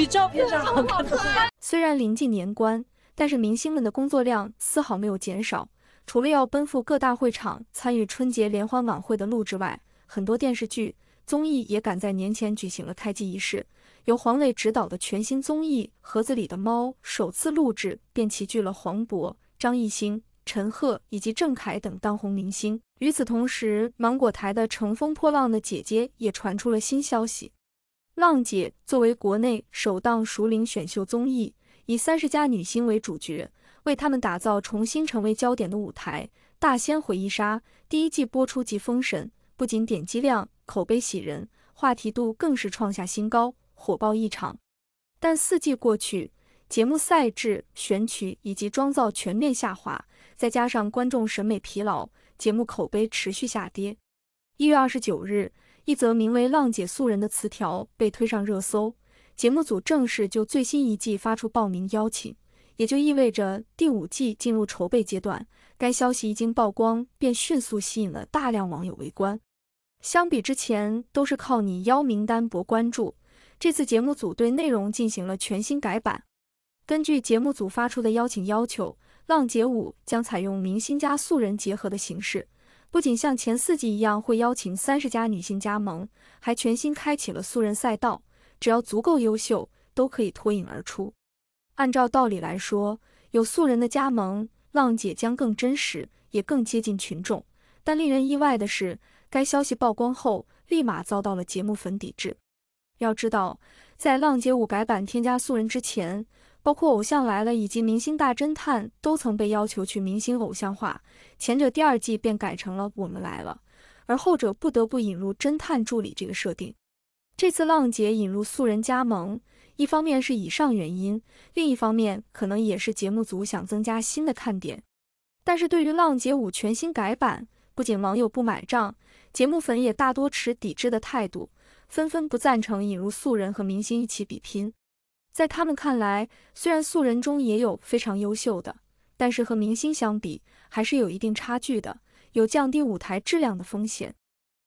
虽然临近年关，但是明星们的工作量丝毫没有减少。除了要奔赴各大会场参与春节联欢晚会的录制外，很多电视剧、综艺也赶在年前举行了开机仪式。由黄磊执导的全新综艺《盒子里的猫》首次录制便齐聚了黄渤、张艺兴、陈赫以及郑恺等当红明星。与此同时，芒果台的《乘风破浪的姐姐》也传出了新消息。《浪姐》作为国内首档熟龄选秀综艺，以三十加女星为主角，为她们打造重新成为焦点的舞台。大仙回忆杀，第一季播出即封神，不仅点击量、口碑喜人，话题度更是创下新高，火爆异常。但四季过去，节目赛制、选曲以及妆造全面下滑，再加上观众审美疲劳，节目口碑持续下跌。一月二十九日。一则名为《浪姐素人》的词条被推上热搜，节目组正式就最新一季发出报名邀请，也就意味着第五季进入筹备阶段。该消息一经曝光，便迅速吸引了大量网友围观。相比之前都是靠你邀名单博关注，这次节目组对内容进行了全新改版。根据节目组发出的邀请要求，《浪姐五》将采用明星加素人结合的形式。不仅像前四季一样会邀请三十家女性加盟，还全新开启了素人赛道，只要足够优秀，都可以脱颖而出。按照道理来说，有素人的加盟，浪姐将更真实，也更接近群众。但令人意外的是，该消息曝光后，立马遭到了节目粉抵制。要知道，在浪姐五改版添加素人之前，包括《偶像来了》以及《明星大侦探》都曾被要求去明星偶像化，前者第二季便改成了《我们来了》，而后者不得不引入侦探助理这个设定。这次浪姐引入素人加盟，一方面是以上原因，另一方面可能也是节目组想增加新的看点。但是对于浪姐五全新改版，不仅网友不买账，节目粉也大多持抵制的态度，纷纷不赞成引入素人和明星一起比拼。在他们看来，虽然素人中也有非常优秀的，但是和明星相比，还是有一定差距的，有降低舞台质量的风险。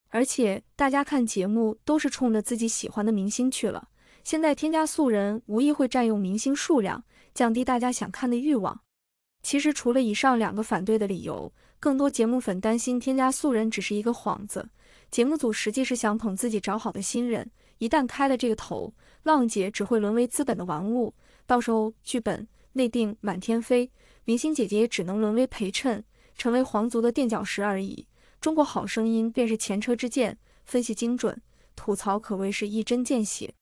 而且大家看节目都是冲着自己喜欢的明星去了，现在添加素人无疑会占用明星数量，降低大家想看的欲望。其实除了以上两个反对的理由，更多节目粉担心添加素人只是一个幌子，节目组实际是想捧自己找好的新人。一旦开了这个头，浪姐只会沦为资本的玩物，到时候剧本内定满天飞，明星姐姐也只能沦为陪衬，成为皇族的垫脚石而已。中国好声音便是前车之鉴，分析精准，吐槽可谓是一针见血。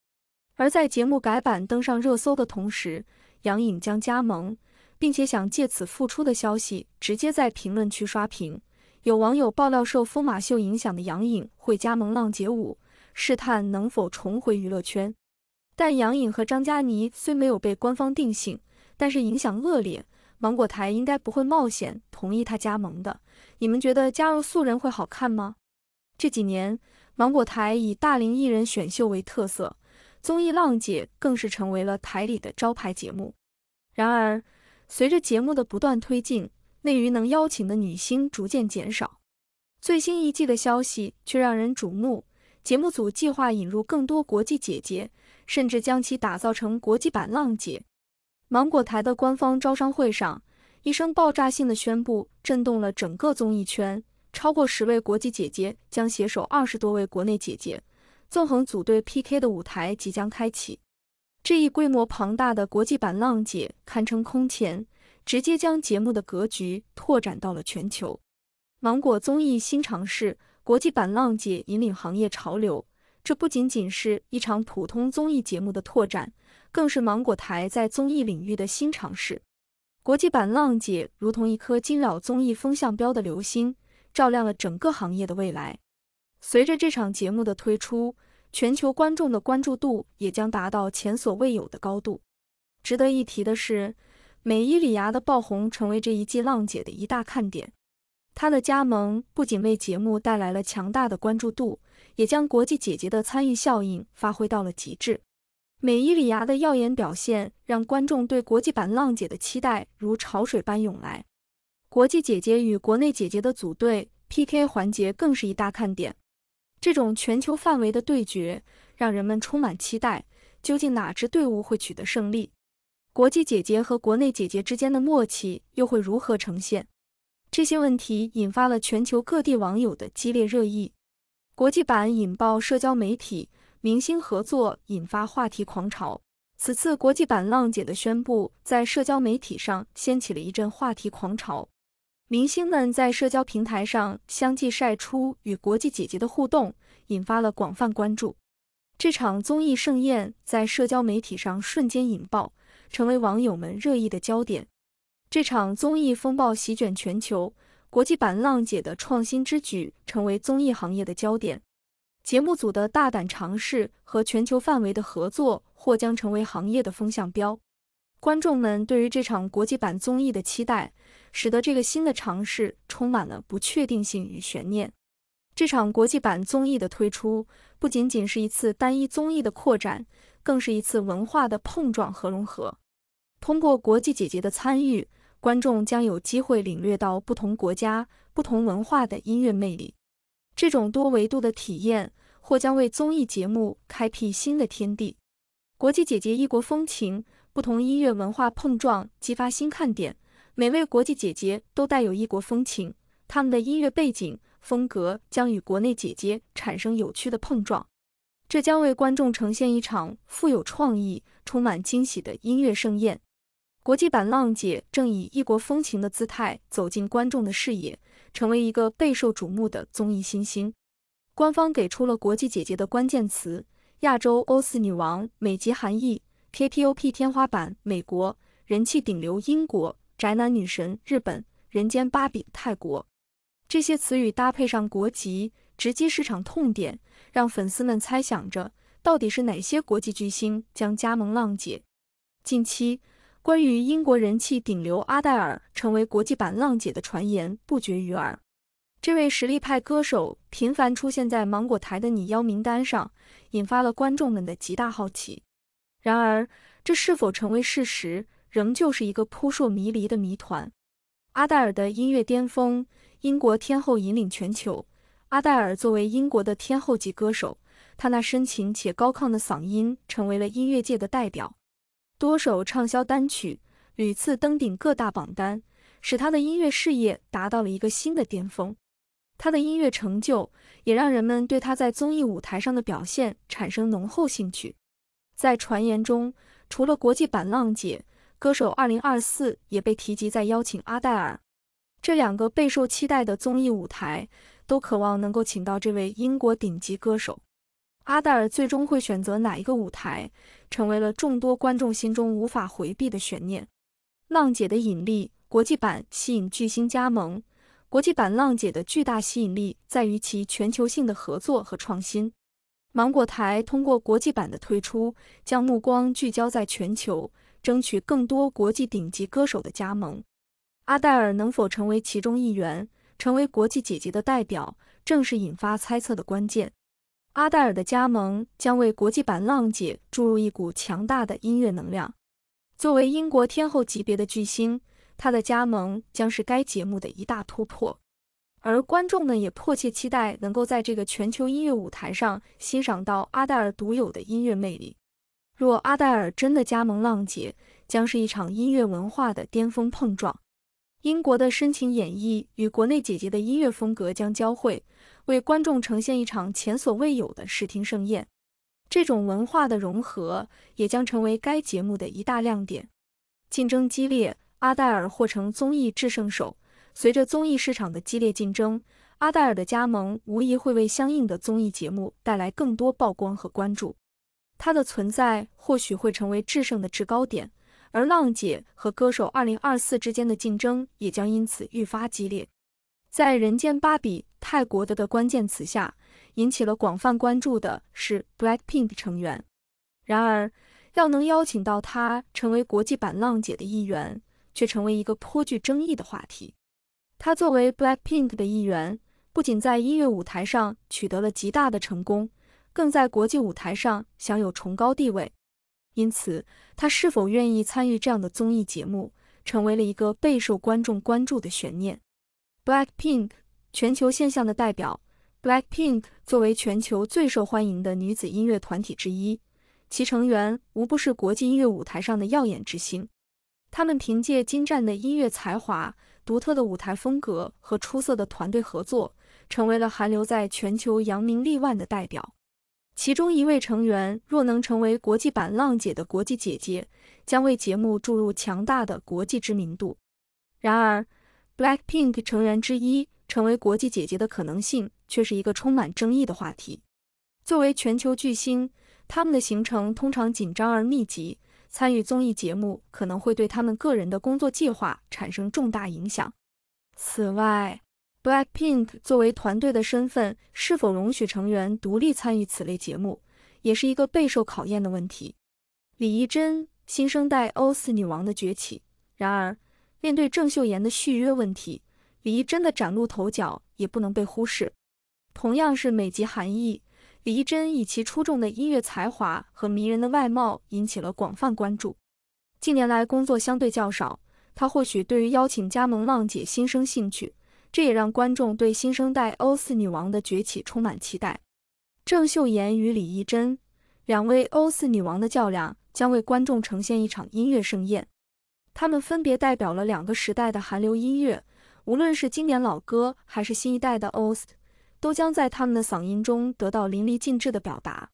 而在节目改版登上热搜的同时，杨颖将加盟，并且想借此复出的消息直接在评论区刷屏。有网友爆料，受疯马秀影响的杨颖会加盟浪姐五。试探能否重回娱乐圈，但杨颖和张嘉倪虽没有被官方定性，但是影响恶劣，芒果台应该不会冒险同意她加盟的。你们觉得加入素人会好看吗？这几年，芒果台以大龄艺人选秀为特色，综艺《浪姐》更是成为了台里的招牌节目。然而，随着节目的不断推进，内娱能邀请的女星逐渐减少，最新一季的消息却让人瞩目。节目组计划引入更多国际姐姐，甚至将其打造成国际版浪姐。芒果台的官方招商会上，一声爆炸性的宣布震动了整个综艺圈。超过十位国际姐姐将携手二十多位国内姐姐，纵横组队 PK 的舞台即将开启。这一规模庞大的国际版浪姐堪称空前，直接将节目的格局拓展到了全球。芒果综艺新尝试。国际版浪姐引领行业潮流，这不仅仅是一场普通综艺节目的拓展，更是芒果台在综艺领域的新尝试。国际版浪姐如同一颗惊扰综艺风向标的流星，照亮了整个行业的未来。随着这场节目的推出，全球观众的关注度也将达到前所未有的高度。值得一提的是，美依礼芽的爆红成为这一季浪姐的一大看点。她的加盟不仅为节目带来了强大的关注度，也将国际姐姐的参与效应发挥到了极致。美伊礼芽的耀眼表现让观众对国际版浪姐的期待如潮水般涌来。国际姐姐与国内姐姐的组队 PK 环节更是一大看点。这种全球范围的对决让人们充满期待，究竟哪支队伍会取得胜利？国际姐姐和国内姐姐之间的默契又会如何呈现？这些问题引发了全球各地网友的激烈热议。国际版引爆社交媒体，明星合作引发话题狂潮。此次国际版浪姐的宣布，在社交媒体上掀起了一阵话题狂潮。明星们在社交平台上相继晒出与国际姐姐的互动，引发了广泛关注。这场综艺盛宴在社交媒体上瞬间引爆，成为网友们热议的焦点。这场综艺风暴席卷全球，国际版“浪姐”的创新之举成为综艺行业的焦点。节目组的大胆尝试和全球范围的合作，或将成为行业的风向标。观众们对于这场国际版综艺的期待，使得这个新的尝试充满了不确定性与悬念。这场国际版综艺的推出，不仅仅是一次单一综艺的扩展，更是一次文化的碰撞和融合。通过国际姐姐的参与，观众将有机会领略到不同国家、不同文化的音乐魅力。这种多维度的体验或将为综艺节目开辟新的天地。国际姐姐异国风情，不同音乐文化碰撞激发新看点。每位国际姐姐都带有异国风情，她们的音乐背景风格将与国内姐姐产生有趣的碰撞。这将为观众呈现一场富有创意、充满惊喜的音乐盛宴。国际版浪姐正以异国风情的姿态走进观众的视野，成为一个备受瞩目的综艺新星。官方给出了国际姐姐的关键词：亚洲欧四女王、美籍韩裔、KPOP 天花板、美国人气顶流、英国宅男女神、日本人间芭比、泰国。这些词语搭配上国籍，直击市场痛点，让粉丝们猜想着到底是哪些国际巨星将加盟浪姐。近期。关于英国人气顶流阿黛尔成为国际版“浪姐”的传言不绝于耳。这位实力派歌手频繁出现在芒果台的拟邀名单上，引发了观众们的极大好奇。然而，这是否成为事实，仍旧是一个扑朔迷离的谜团。阿黛尔的音乐巅峰，英国天后引领全球。阿黛尔作为英国的天后级歌手，她那深情且高亢的嗓音成为了音乐界的代表。多首畅销单曲屡次登顶各大榜单，使他的音乐事业达到了一个新的巅峰。他的音乐成就也让人们对他在综艺舞台上的表现产生浓厚兴趣。在传言中，除了国际版《浪姐》，歌手二零二四也被提及在邀请阿黛尔。这两个备受期待的综艺舞台都渴望能够请到这位英国顶级歌手。阿黛尔最终会选择哪一个舞台，成为了众多观众心中无法回避的悬念。浪姐的引力国际版吸引巨星加盟，国际版浪姐的巨大吸引力在于其全球性的合作和创新。芒果台通过国际版的推出，将目光聚焦在全球，争取更多国际顶级歌手的加盟。阿黛尔能否成为其中一员，成为国际姐姐的代表，正是引发猜测的关键。阿黛尔的加盟将为国际版《浪姐》注入一股强大的音乐能量。作为英国天后级别的巨星，她的加盟将是该节目的一大突破。而观众们也迫切期待能够在这个全球音乐舞台上欣赏到阿黛尔独有的音乐魅力。若阿黛尔真的加盟《浪姐》，将是一场音乐文化的巅峰碰撞。英国的深情演绎与国内姐姐的音乐风格将交汇。为观众呈现一场前所未有的视听盛宴，这种文化的融合也将成为该节目的一大亮点。竞争激烈，阿黛尔或成综艺制胜手。随着综艺市场的激烈竞争，阿黛尔的加盟无疑会为相应的综艺节目带来更多曝光和关注。她的存在或许会成为制胜的制高点，而浪姐和歌手二零二四之间的竞争也将因此愈发激烈。在人间，芭比。泰国的的关键词下引起了广泛关注的是 Blackpink 成员。然而，要能邀请到他成为国际版浪姐的一员，却成为一个颇具争议的话题。他作为 Blackpink 的一员，不仅在音乐舞台上取得了极大的成功，更在国际舞台上享有崇高地位。因此，他是否愿意参与这样的综艺节目，成为了一个备受观众关注的悬念。Blackpink。全球现象的代表 Blackpink 作为全球最受欢迎的女子音乐团体之一，其成员无不是国际音乐舞台上的耀眼之星。他们凭借精湛的音乐才华、独特的舞台风格和出色的团队合作，成为了韩流在全球扬名立万的代表。其中一位成员若能成为国际版《浪姐》的国际姐姐，将为节目注入强大的国际知名度。然而，Blackpink 成员之一。成为国际姐姐的可能性却是一个充满争议的话题。作为全球巨星，他们的行程通常紧张而密集，参与综艺节目可能会对他们个人的工作计划产生重大影响。此外，BLACKPINK 作为团队的身份是否容许成员独立参与此类节目，也是一个备受考验的问题。李艺珍，新生代 OS 女王的崛起。然而，面对郑秀妍的续约问题。李艺真的崭露头角，也不能被忽视。同样是美籍韩裔，李艺真以其出众的音乐才华和迷人的外貌引起了广泛关注。近年来工作相对较少，她或许对于邀请加盟《浪姐》心生兴趣，这也让观众对新生代欧四女王的崛起充满期待。郑秀妍与李艺珍，两位欧四女王的较量，将为观众呈现一场音乐盛宴。她们分别代表了两个时代的韩流音乐。无论是经典老歌还是新一代的 OST，都将在他们的嗓音中得到淋漓尽致的表达。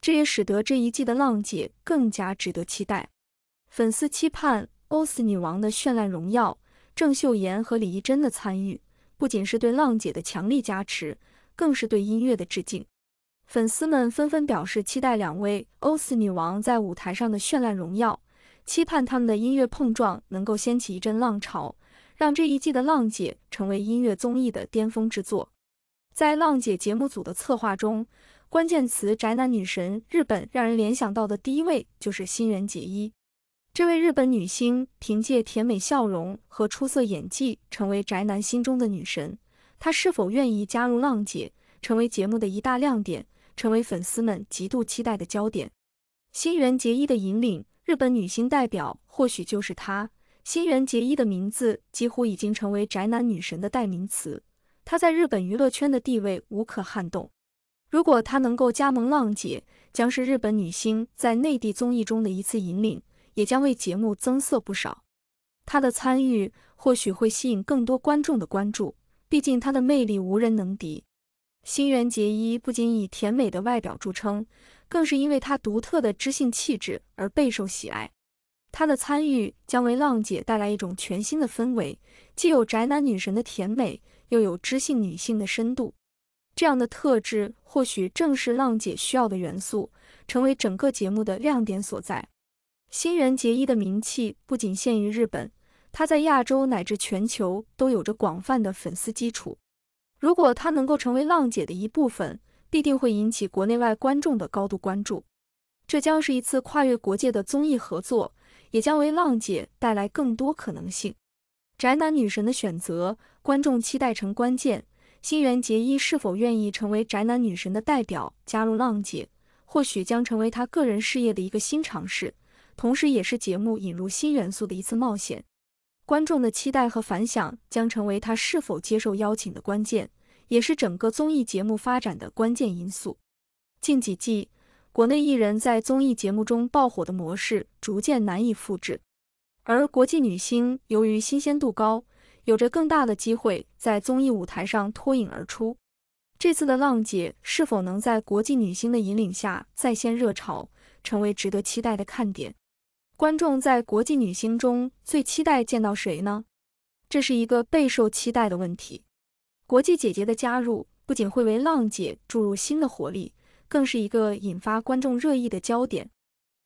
这也使得这一季的浪姐更加值得期待。粉丝期盼 OST 女王的绚烂荣耀，郑秀妍和李艺珍的参与，不仅是对浪姐的强力加持，更是对音乐的致敬。粉丝们纷纷表示期待两位 OST 女王在舞台上的绚烂荣耀，期盼他们的音乐碰撞能够掀起一阵浪潮。让这一季的浪姐成为音乐综艺的巅峰之作。在浪姐节目组的策划中，关键词“宅男女神”日本，让人联想到的第一位就是新垣结衣。这位日本女星凭借甜美笑容和出色演技，成为宅男心中的女神。她是否愿意加入浪姐，成为节目的一大亮点，成为粉丝们极度期待的焦点？新垣结衣的引领，日本女星代表或许就是她。新垣结衣的名字几乎已经成为宅男女神的代名词，她在日本娱乐圈的地位无可撼动。如果她能够加盟《浪姐》，将是日本女星在内地综艺中的一次引领，也将为节目增色不少。她的参与或许会吸引更多观众的关注，毕竟她的魅力无人能敌。新垣结衣不仅以甜美的外表著称，更是因为她独特的知性气质而备受喜爱。他的参与将为浪姐带来一种全新的氛围，既有宅男女神的甜美，又有知性女性的深度。这样的特质或许正是浪姐需要的元素，成为整个节目的亮点所在。新垣结衣的名气不仅限于日本，她在亚洲乃至全球都有着广泛的粉丝基础。如果她能够成为浪姐的一部分，必定会引起国内外观众的高度关注。这将是一次跨越国界的综艺合作。也将为浪姐带来更多可能性。宅男女神的选择，观众期待成关键。新垣结衣是否愿意成为宅男女神的代表，加入浪姐，或许将成为她个人事业的一个新尝试，同时也是节目引入新元素的一次冒险。观众的期待和反响将成为她是否接受邀请的关键，也是整个综艺节目发展的关键因素。近几季。国内艺人在综艺节目中爆火的模式逐渐难以复制，而国际女星由于新鲜度高，有着更大的机会在综艺舞台上脱颖而出。这次的浪姐是否能在国际女星的引领下再掀热潮，成为值得期待的看点？观众在国际女星中最期待见到谁呢？这是一个备受期待的问题。国际姐姐的加入不仅会为浪姐注入新的活力。更是一个引发观众热议的焦点。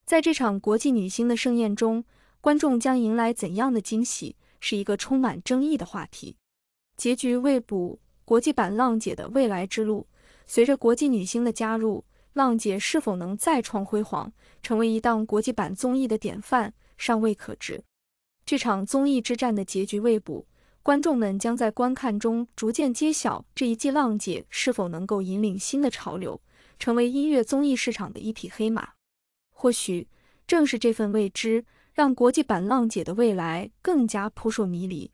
在这场国际女星的盛宴中，观众将迎来怎样的惊喜，是一个充满争议的话题。结局未卜，国际版《浪姐》的未来之路，随着国际女星的加入，浪姐是否能再创辉煌，成为一档国际版综艺的典范，尚未可知。这场综艺之战的结局未卜，观众们将在观看中逐渐揭晓这一季《浪姐》是否能够引领新的潮流。成为音乐综艺市场的一匹黑马，或许正是这份未知，让国际版《浪姐》的未来更加扑朔迷离。